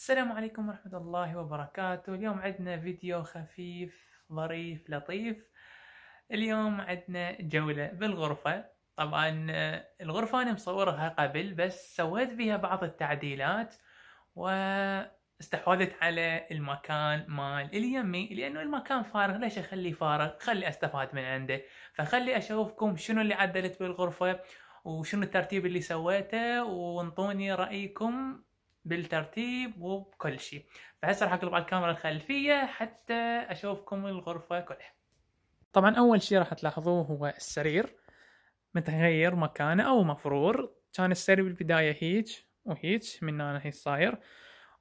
السلام عليكم ورحمة الله وبركاته اليوم عندنا فيديو خفيف ظريف لطيف اليوم عندنا جولة بالغرفة طبعا آه، الغرفة أنا مصورها قبل بس سويت فيها بعض التعديلات واستحوذت على المكان مال اليمي لأنه المكان فارغ ليش أخليه فارغ خلي أستفاد من عنده فخلي أشوفكم شنو اللي عدلت بالغرفة وشنو الترتيب اللي سويته وانطوني رأيكم بالترتيب وبكل شيء فهسه راح اقلب على الكاميرا الخلفيه حتى اشوفكم الغرفه كلها طبعا اول شيء راح تلاحظوه هو السرير متغير مكانه او مفرور كان السرير بالبدايه هيج وهيج من هنا هي صاير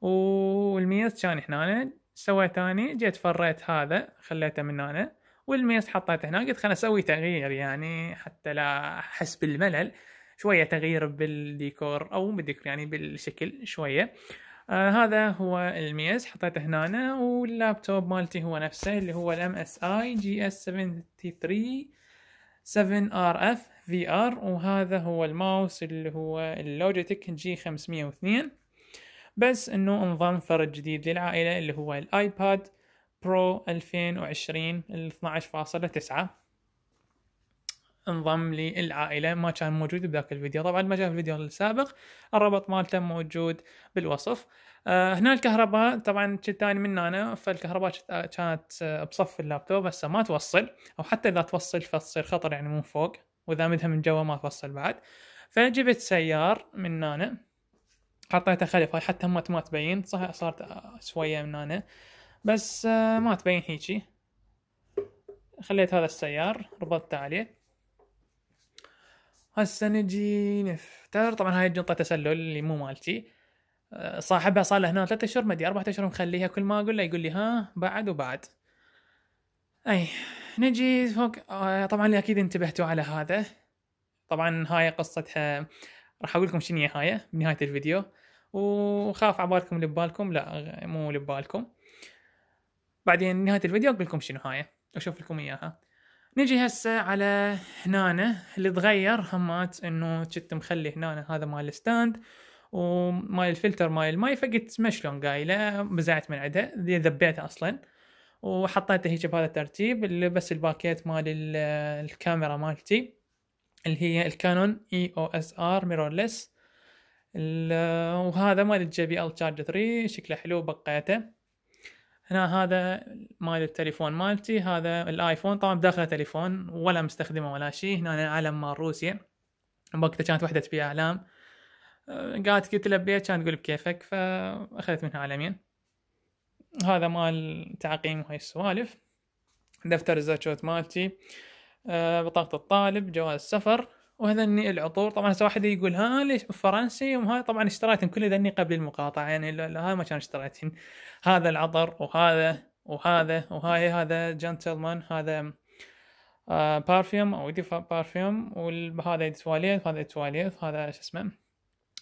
والميز كان هنا سويتاني جيت فريت هذا خليته من هنا والميز حطيته هنا قلت خلنا اسوي تغيير يعني حتى لا احس بالملل شويه تغيير بالديكور او بالديكور يعني بالشكل شويه آه هذا هو الميز حطيته هنا واللابتوب مالتي هو نفسه اللي هو الام اس اي جي اس 73 7 ار اف في ار وهذا هو الماوس اللي هو اللوجيتك جي 502 بس انه انضم فرد جديد للعائله اللي هو الايباد برو 2020 ال 12.9 انضم للعائله ما كان موجود بذاك الفيديو طبعا ما شاف الفيديو السابق الرابط مالته موجود بالوصف آه، هنا الكهرباء طبعا كنت من انا فالكهرباء آه، كانت آه، بصف اللابتوب هسه ما توصل او حتى اذا توصل فتصير خطر يعني من فوق واذا مدها من جوا ما توصل بعد فجبت سيار من انا حطيتها خلف هاي حتى همت ما تبين صح صارت شويه من انا بس ما تبين هيجي خليت هذا السيار ربطته عليه هسه نجي نفتر طبعا هاي الجنطه تسلل اللي مو مالتي آه، صاحبها صار له هنا ثلاثة اشهر ما ادري اربع اشهر مخليها كل ما اقول له يقول لي ها بعد وبعد اي نجي فوق آه، طبعا اكيد انتبهتوا على هذا طبعا هاي قصتها راح اقول لكم شنو هاي بنهايه الفيديو وخاف عبالكم لبالكم لا مو لبالكم بعدين نهايه الفيديو اقول لكم شنو هاي اشوف لكم اياها نجي هسه على هنا اللي تغير همات انه كنت مخلي هنا هذا مال الستاند ومال الفلتر مال الماي فقلت ما شلون قايله بزعت من عندها ذبيته اصلا وحطيته هيك بهذا الترتيب اللي بس الباكيت مال آه، الكاميرا مالتي اللي هي الكانون اي او اس ار ميرورلس وهذا مال الجي بي ال شارج 3 شكله حلو بقيته هنا هذا مال التليفون مالتي هذا الايفون طبعا بداخله تليفون ولا مستخدمه ولا شيء هنا علم مال روسيا وقتها كانت وحده تبيع اعلام آه، قالت قلت له بيت تقول بكيفك فاخذت منها علمين هذا مال تعقيم وهي السوالف دفتر الزاتشوت مالتي آه، بطاقة الطالب جواز سفر وهذني العطور طبعا هسه واحد يقول ها ليش فرنسي وهاي طبعا اشتريتهم كل ذني قبل المقاطعه يعني لا, هاي ما كان اشتريتهم هذا العطر وهذا وهذا وهاي هذا جنتلمان هذا آه بارفيوم او ديفا بارفيوم وهذا تواليت هذا تواليت هذا شو اسمه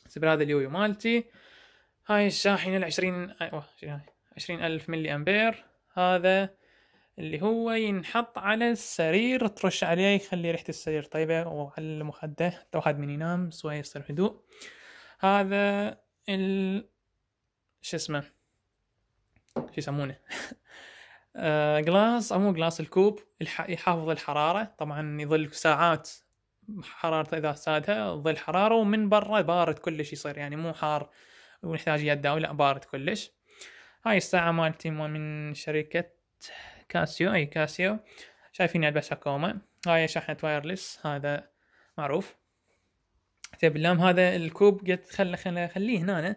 سبر هذا اليويو مالتي هاي الشاحنة العشرين 20 أيوة، ألف ملي أمبير هذا اللي هو ينحط على السرير ترش عليه يخلي ريحة السرير طيبة وعلى المخدة حتى واحد من ينام سواء يصير هدوء هذا ال شو اسمه شو يسمونه آه جلاس او مو جلاس الكوب يحافظ الحرارة طبعا يظل ساعات حرارته اذا سادها ظل حرارة ومن برا بارد كلش يصير يعني مو حار ونحتاج يده لا بارد كلش هاي الساعة مالتي من شركة كاسيو أي كاسيو شايفيني يعني ألبسها كوما هاي شحنة وايرلس هذا معروف طيب اللام هذا الكوب قلت خل خل خليه هنا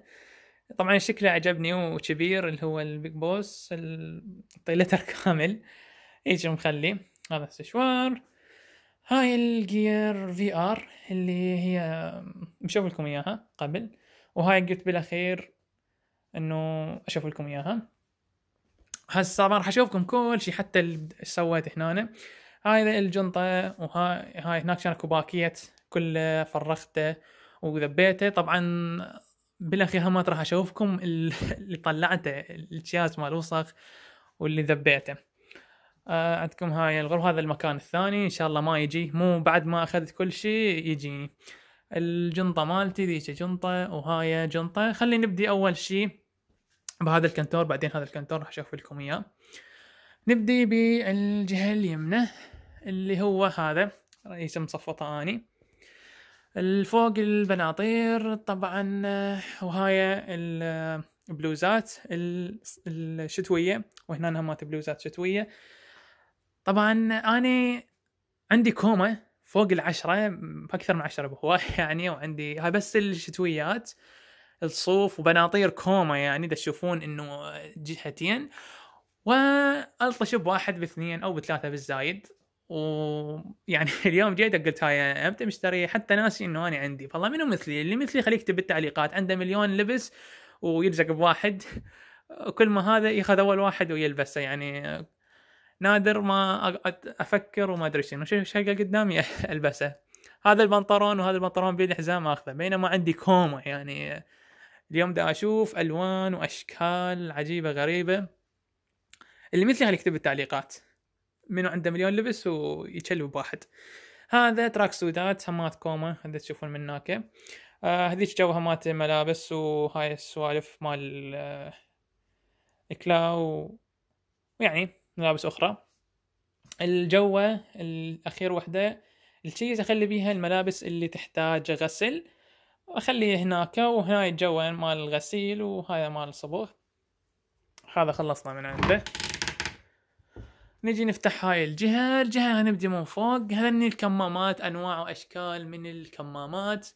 طبعا شكله عجبني وكبير اللي هو البيج بوس الطيلتر كامل ايش مخلي هذا السشوار هاي الجير في ار اللي هي مشوف لكم اياها قبل وهاي قلت بالاخير انه اشوف لكم اياها هسه راح اشوفكم كل شيء حتى اللي سويت هنا هاي الجنطه وهاي هاي هناك كان اكو باكيت كله فرغته وذبيته طبعا بالاخير ما راح اشوفكم اللي طلعته الجهاز مال وسخ واللي ذبيته آه عندكم هاي الغرفه هذا المكان الثاني ان شاء الله ما يجي مو بعد ما اخذت كل شيء يجيني الجنطه مالتي ذيك جنطه وهاي جنطه خلي نبدي اول شيء بهذا الكنتور بعدين هذا الكنتور راح اشوف لكم اياه نبدي بالجهه اليمنى اللي هو هذا رئيس مصفطه اني الفوق البناطير طبعا وهاي البلوزات الشتويه وهنا مات بلوزات شتويه طبعا اني عندي كومه فوق العشرة أكثر من عشرة بهواي يعني وعندي هاي بس الشتويات الصوف وبناطير كوما يعني اذا تشوفون انه جهتين والطش بواحد باثنين او بثلاثه بالزايد ويعني اليوم جيت قلت هاي امتى مشتري حتى ناسي انه انا عندي فالله منو مثلي اللي مثلي خليك يكتب التعليقات عنده مليون لبس ويلزق بواحد كل ما هذا ياخذ اول واحد ويلبسه يعني نادر ما افكر وما ادري شنو شو قدامي البسه هذا البنطلون وهذا البنطلون بيد حزام اخذه بينما عندي كوما يعني اليوم دا اشوف الوان واشكال عجيبه غريبه اللي مثلي خلي يكتب التعليقات منو عنده مليون لبس ويتشلب بواحد هذا تراك سودات همات كوما هذا تشوفون من هناك آه هذيك جوها مات ملابس وهاي السوالف مال آه ويعني ملابس اخرى الجوة الاخير وحده الشيز اخلي بيها الملابس اللي تحتاج غسل اخليه هناك وهنا الجو مال الغسيل وهذا مال الصبغ هذا خلصنا من عنده نجي نفتح هاي الجهة الجهة هنبدي من فوق هذني الكمامات انواع واشكال من الكمامات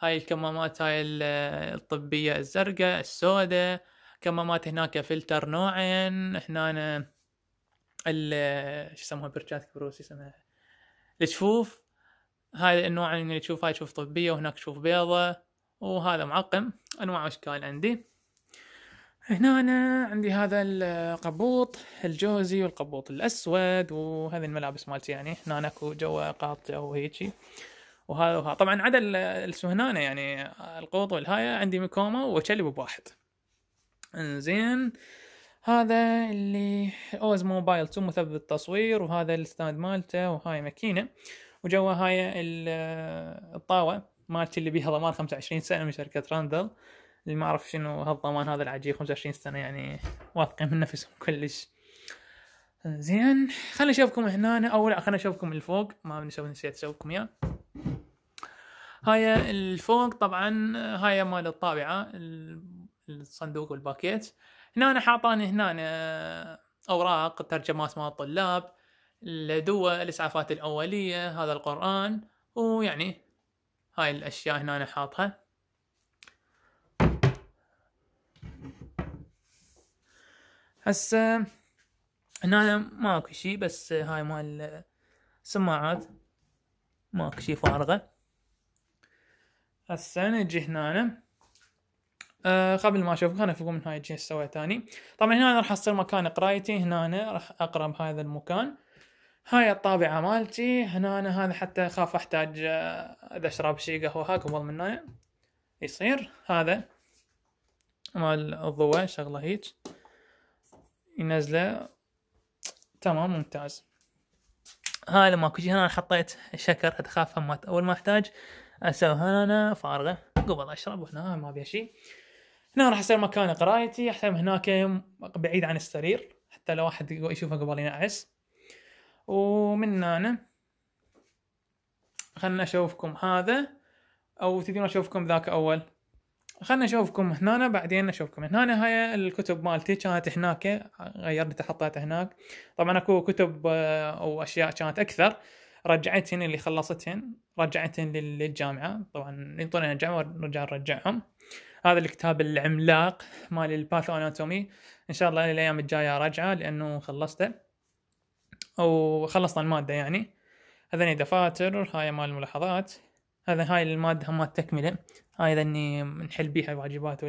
هاي الكمامات هاي الطبية الزرقاء السوداء كمامات هناك فلتر نوعين هنا ال شو يسموها برشات كبروس يسموها الجفوف هاي النوع اللي تشوف هاي تشوف طبية وهناك تشوف بيضة وهذا معقم انواع واشكال عندي هنا أنا عندي هذا القبوط الجوزي والقبوط الأسود وهذه الملابس مالتي يعني هنا أكو جوا قاطع وهيجي وهذا وهذا طبعا عدا السهنانة يعني القوط والهاية عندي مكومة وشلب بواحد انزين هذا اللي اوز موبايل تو مثبت تصوير وهذا الستاند مالته وهاي ماكينه وجوا هاي الطاوه مالت اللي بيها ضمان 25 سنه من شركه راندل اللي ما اعرف شنو هالضمان هذا العجيب 25 سنه يعني واثقين من نفسهم كلش زين خليني اشوفكم هنا او لا خليني اشوفكم الفوق ما نسيت اشوفكم اياه هاي الفوق طبعا هاي مال الطابعه الصندوق والباكيت هنا انا حاطاني هنا اوراق ترجمات مال الطلاب الدواء الاسعافات الاوليه هذا القران ويعني هاي الاشياء هنا أنا حاطها هسه هنا ماكو شي بس هاي مال السماعات ماكو شي فارغه هسه نجي هنا أه قبل ما اشوفكم انا افوق من هاي الجهه سويت ثاني طبعا هنا راح اصير مكان قرايتي هنا راح اقرا بهذا المكان هاي الطابعة مالتي هنا أنا هذا حتى أخاف أحتاج آه، إذا أشرب شي قهوة ها قبل من يصير هذا مال الضوء شغلة هيج ينزله تمام ممتاز هاي لما كوجي هنا حطيت شكر أخاف أول ما أحتاج أسوي هنا أنا فارغة قبل أشرب هنا ما بيها شي هنا راح أسوي مكان قرايتي أحسن هناك بعيد عن السرير حتى لو واحد يشوفه قبل ينعس ومن هنا خلنا اشوفكم هذا او تبون اشوفكم ذاك اول خلنا اشوفكم هنا بعدين اشوفكم هنا هاي الكتب مالتي كانت هناك غيرتها حطيتها هناك طبعا اكو كتب آه، او اشياء كانت اكثر رجعتهن اللي خلصتهن رجعتهن للجامعه طبعا ينطوني الجامعه ونرجع نرجعهم هذا الكتاب العملاق مال الباثو اناتومي ان شاء الله الايام الجايه راجعه لانه خلصته وخلصنا المادة يعني هذني دفاتر هاي مال الملاحظات هذا هاي المادة مال تكملة هاي ذني نحل بيها الواجبات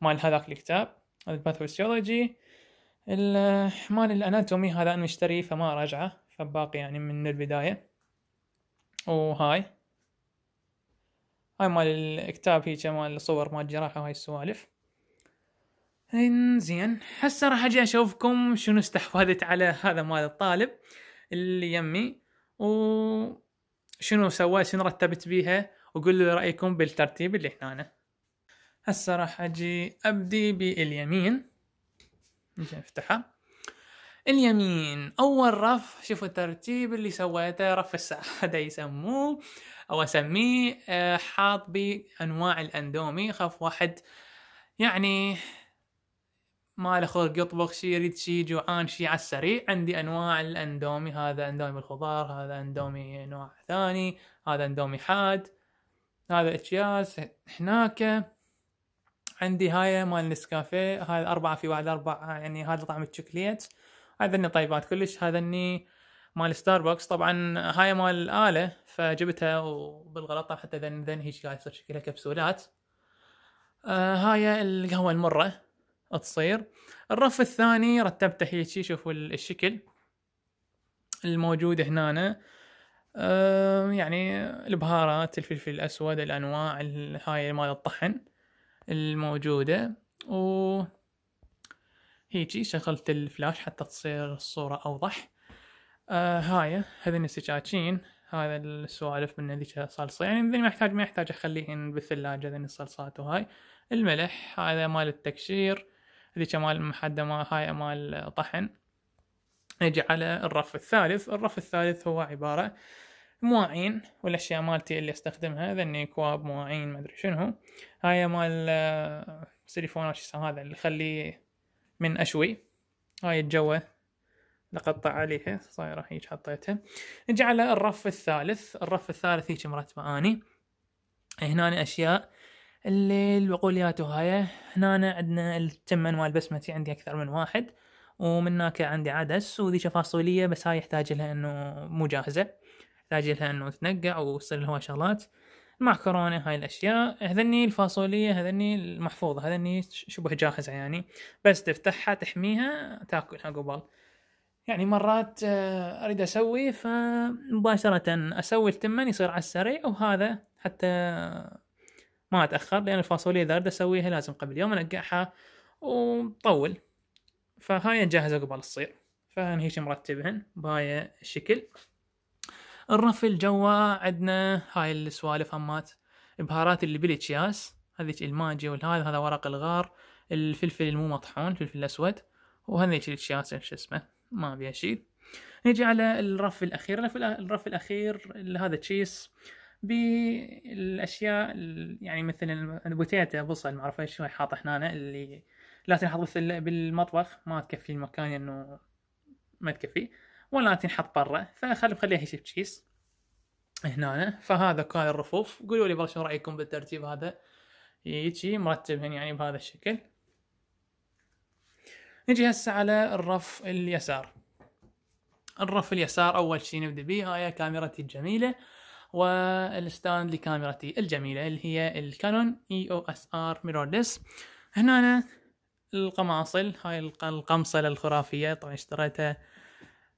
مال هذاك الكتاب هذا الباثوسيولوجي مال الاناتومي هذا انا مشتري فما راجعه فباقي يعني من البداية وهاي هاي مال الكتاب هيك مال الصور مال الجراحة وهاي السوالف انزين هسه راح اجي اشوفكم شنو استحوذت على هذا مال الطالب اللي يمي وشنو سويت شنو رتبت بيها وقولوا لي رايكم بالترتيب اللي هنا هسه راح اجي ابدي باليمين افتحها اليمين اول رف شوفوا الترتيب اللي سويته رف السعاده يسموه او اسميه آه، حاط بانواع الاندومي خف واحد يعني ما له خلق يطبخ شي يريد شي جوعان شي على السريع عندي انواع الاندومي هذا اندومي بالخضار هذا اندومي نوع ثاني هذا اندومي حاد هذا اكياس هناك عندي هاي مال نسكافيه هاي اربعة في واحد اربعة يعني هذا طعم الشوكليت اني طيبات كلش اني مال ستاربكس طبعا هاي مال الآلة فجبتها وبالغلط حتى ذن ذن هيش قاعد يصير شكلها كبسولات آه هاي القهوة المرة تصير الرف الثاني رتبته هيجي شوفوا الشكل الموجود هنا أنا. يعني البهارات الفلفل الاسود الانواع هاي مال الطحن الموجوده و هيجي شغلت الفلاش حتى تصير الصوره اوضح آه هاي هذين السكاكين هذا السوالف من ذيك الصلصه يعني ما يحتاج ما يحتاج اخليهن بالثلاجه ذن الصلصات وهاي الملح هذا مال التكشير ذيك مال محدمة هاي مال طحن نجي على الرف الثالث الرف الثالث هو عبارة مواعين والاشياء مالتي اللي استخدمها ذني كواب مواعين ما ادري شنو هاي مال آه، سيليفونات هذا اللي خليه من اشوي هاي الجوة لقطع عليها صايرة هيك حطيتها نجي على الرف الثالث الرف الثالث هيك مرتبة اني هنا اشياء اللي البقوليات وهاي هنا عندنا التمن مال بسمتي عندي اكثر من واحد ومن هناك عندي عدس وذيشه فاصولية بس هاي يحتاج لها انه مو جاهزة يحتاج لها انه تنقع وتصير لها شغلات المعكرونة هاي الاشياء هذني الفاصولية هذني المحفوظة هذني شبه جاهزة يعني بس تفتحها تحميها تاكلها قبل يعني مرات آه، اريد اسوي فمباشرة اسوي التمن يصير على السريع وهذا حتى ما اتاخر لان الفاصوليا اذا اريد اسويها لازم قبل يوم انقعها ومطول فهاي نجهزها قبل تصير فهيك مرتبهن بهاي الشكل الرفل جوا عندنا هاي السوالف همات بهارات اللي بالاكياس هذيك الماجي والهذا هذا ورق الغار الفلفل المو مطحون الفلفل الاسود وهذيك الاكياس شو اسمه ما بيها شيء نجي على الرف الاخير الرف الاخير هذا تشيس بالاشياء يعني مثلا البوتيتا بصل ما اعرف ايش حاطه هنا اللي لا تنحط بالمطبخ ما تكفي المكان انه ما تكفي ولا تنحط برا فخلي خليها شيف تشيز هنا فهذا كان الرفوف قولوا لي شو رايكم بالترتيب هذا هيجي مرتب يعني بهذا الشكل نجي هسه على الرف اليسار الرف اليسار اول شيء نبدا به هاي كاميرتي الجميله والستاند لكاميرتي الجميلة اللي هي الكانون اي او اس ار ميرورلس هنا أنا القماصل هاي القمصلة الخرافية طبعا اشتريتها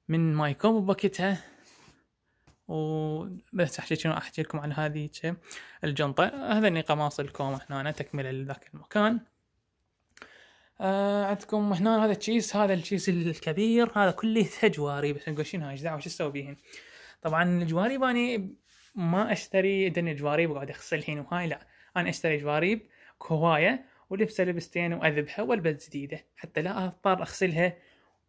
من مايكو ببكتها وبس احكي شنو احكي لكم عن هذه الجنطة هذا اني قماصل كوم هنا أنا تكمل لذاك المكان آه عندكم هنا هذا الشيس هذا الشيس الكبير هذا كله جواري بس نقول شنو هاي ايش دعوه شو اسوي بيهن طبعا الجواري باني ما اشتري دني جواريب واقعد اغسلهن وهاي لا انا اشتري جواريب كهوايه ولبسه لبستين واذبها والبس جديده حتى لا اضطر اغسلها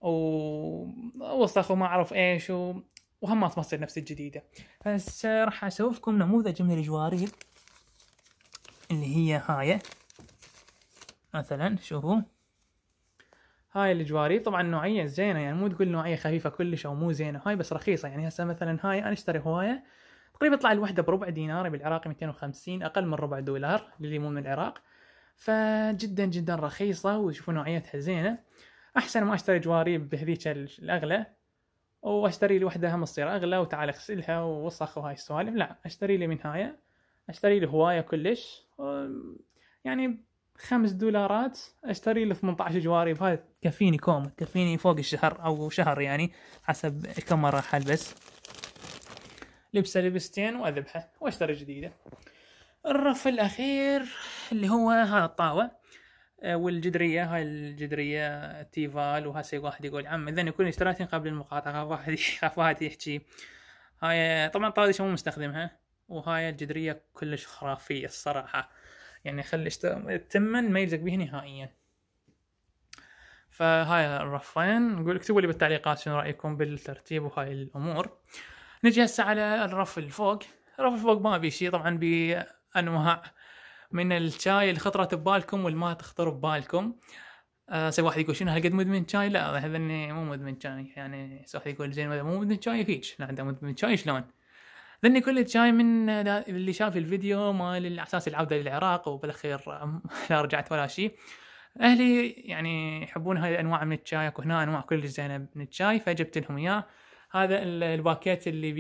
ووسخ وما اعرف ايش و... وهم ما تصير نفس الجديده هسه راح اسوفكم نموذج من الجواريب اللي هي هاي مثلا شوفوا هاي الجواريب طبعا نوعيه زينه يعني مو تقول نوعيه خفيفه كلش او مو زينه هاي بس رخيصه يعني هسه مثلا هاي انا اشتري هوايه تقريبا طلع الوحده بربع دينار بالعراقي 250 اقل من ربع دولار للي مو من العراق فجدا جدا رخيصه ويشوفوا نوعيتها زينه احسن ما اشتري جواريب بهذيك الاغلى واشتري لي وحده هم تصير اغلى وتعال اغسلها ووسخ وهاي السوالف لا اشتري لي من هاي اشتري لي هوايه كلش يعني خمس دولارات اشتري لي 18 جواري هاي تكفيني كوم تكفيني فوق الشهر او شهر يعني حسب كم مره البس لبسه لبستين واذبحه واشتري جديده الرف الاخير اللي هو هذا الطاوه آه، والجدريه هاي الجدريه تيفال وهسه واحد يقول عم اذا يكون اشتريتين قبل المقاطعه خاف واحد يخاف واحد يحكي هاي طبعا شو مو مستخدمها وهاي الجدريه كلش خرافيه الصراحه يعني خلي اشت... ما يلزق به نهائيا فهاي الرفين نقول اكتبوا لي بالتعليقات شنو رايكم بالترتيب وهاي الامور نجي هسه على الرف الفوق الرف الفوق ما بي شيء طبعا بانواع من الشاي اللي خطرت ببالكم واللي ما تخطر ببالكم آه واحد يقول شنو هالقد مدمن شاي لا هذا مو مدمن شاي يعني سي واحد يقول زين مو مدمن شاي هيج لا انت مدمن شاي شلون ذني كل الشاي من اللي شاف الفيديو مال اساس العوده للعراق وبالاخير لا رجعت ولا شيء اهلي يعني يحبون هاي الانواع من الشاي اكو هنا انواع كلش زينه من الشاي فجبت لهم اياه هذا الباكيت اللي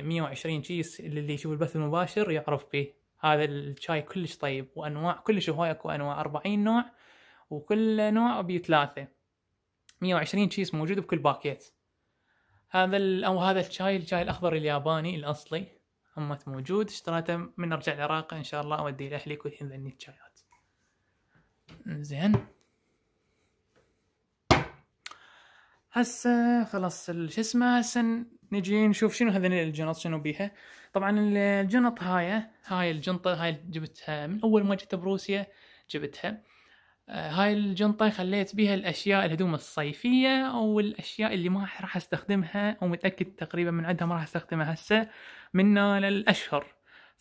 ب 120 تشيز اللي يشوف البث المباشر يعرف به هذا الشاي كلش طيب وانواع كلش هواي اكو انواع 40 نوع وكل نوع بثلاثه 120 تشيز موجود بكل باكيت هذا ال... او هذا الشاي الشاي الاخضر الياباني الاصلي همت موجود اشتريته من ارجع العراق ان شاء الله اوديه لاهلي كلهم ذني الشايات زين هسه خلاص شو اسمه هسه نجي نشوف شنو هذين الجنط شنو بيها طبعا الجنط هاي هاي الجنطه هاي جبتها من اول ما جيت بروسيا جبتها آه، هاي الجنطة خليت بيها الأشياء الهدوم الصيفية أو الأشياء اللي ما راح أستخدمها أو متأكد تقريبا من عندها ما راح أستخدمها هسه من للأشهر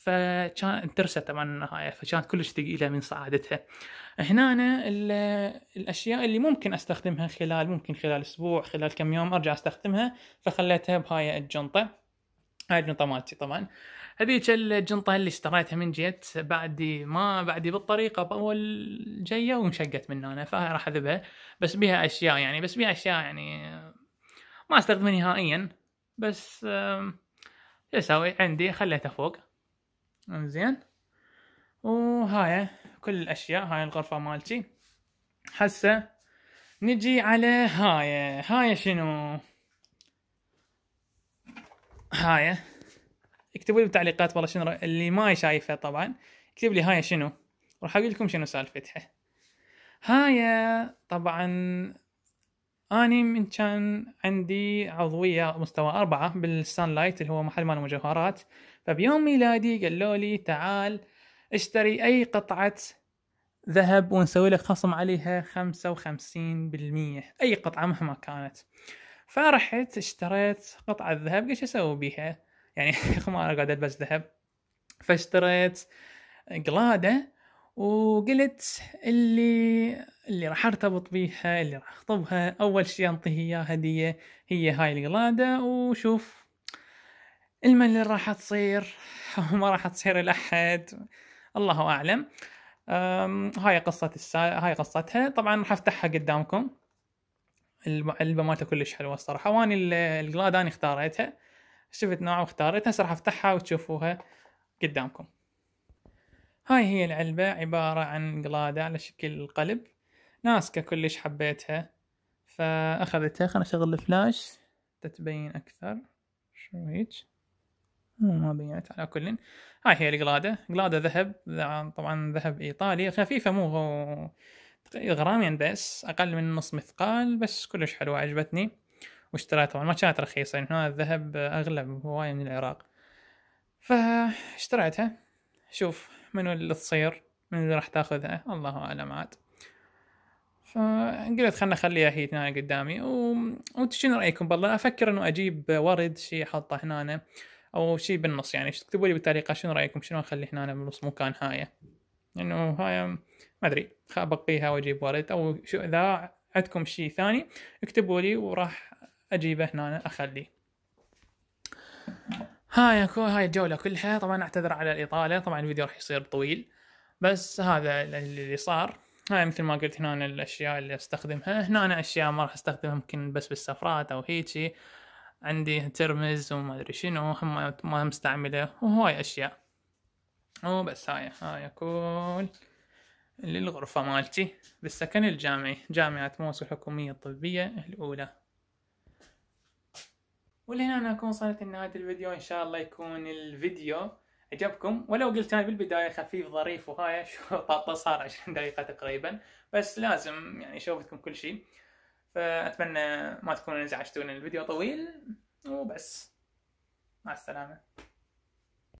فكان انترست طبعا النهايه فكانت كلش ثقيله من صعادتها هنا أنا الاشياء اللي ممكن استخدمها خلال ممكن خلال اسبوع خلال كم يوم ارجع استخدمها فخليتها بهاي الجنطه هاي الجنطه مالتي طبعا هذيك الجنطه اللي اشتريتها من جيت بعدي ما بعدي بالطريقه باول جايه ومشقت من هنا فراح اذبها بس بها اشياء يعني بس بها اشياء يعني ما استخدمها نهائيا بس شو اسوي عندي خليتها فوق انزين وهاي كل الاشياء هاي الغرفه مالتي هسه نجي على هاي هاي شنو هاي اكتبوا لي بالتعليقات والله شنو اللي ما شايفها طبعا اكتب لي هاي شنو راح اقول لكم شنو سالفتها هاي طبعا اني من كان عندي عضويه مستوى أربعة بالسان لايت اللي هو محل مال المجوهرات فبيوم ميلادي قالوا لي تعال اشتري أي قطعة ذهب ونسوي لك خصم عليها خمسة وخمسين بالمية أي قطعة مهما كانت فرحت اشتريت قطعة ذهب قلت اسوي بيها يعني ما انا قاعد البس ذهب فاشتريت قلادة وقلت اللي اللي راح ارتبط بيها اللي راح اخطبها اول شيء انطيه اياه هدية هي هاي القلادة وشوف المن اللي راح تصير وما ما راح تصير الاحد الله اعلم هاي قصة السا... هاي قصتها طبعا راح افتحها قدامكم العلبة مالته كلش حلوة الصراحة واني الجلاد اني اختاريتها شفت نوع واختاريتها هسه راح افتحها وتشوفوها قدامكم هاي هي العلبة عبارة عن قلادة على شكل قلب ناسكة كلش حبيتها فأخذتها خلنا أشغل الفلاش تتبين أكثر شو هيج ما بينت على كل هاي هي القلاده قلاده ذهب طبعا ذهب ايطالي خفيفه مو غرامين بس اقل من نص مثقال بس كلش حلوه عجبتني واشتريتها طبعا ما كانت رخيصه يعني هنا الذهب اغلى هوايه من العراق فاشتريتها شوف منو اللي تصير من اللي راح تاخذها الله اعلم عاد فقلت خلنا اخليها هي هنا قدامي و... وانتم شنو رايكم بالله افكر انه اجيب ورد شي احطه هنا او شيء بالنص يعني اكتبوا لي بالتعليقات شنو رايكم شنو اخلي هنا بالنص مكان هاي لانه هاي ما ادري ابقيها واجيب ورد او شو اذا عندكم شيء ثاني اكتبوا لي وراح اجيبه هنا اخليه هاي هاي الجوله كلها طبعا اعتذر على الاطاله طبعا الفيديو راح يصير طويل بس هذا اللي صار هاي مثل ما قلت هنا الاشياء اللي استخدمها هنا أنا اشياء ما راح استخدمها يمكن بس بالسفرات او هيجي عندي ترمز وما ادري شنو هم ما مستعمله وهواي اشياء وبس هاي هاي اكون للغرفة مالتي بالسكن الجامعي جامعة موسو الحكومية الطبية الأولى ولهنا أنا أكون وصلت لنهاية الفيديو إن شاء الله يكون الفيديو عجبكم ولو قلت أنا بالبداية خفيف ظريف وهاي شو صار 20 دقيقة تقريبا بس لازم يعني شوفتكم كل شيء فأتمنى ما تكونوا انزعجتوا الفيديو طويل وبس مع السلامة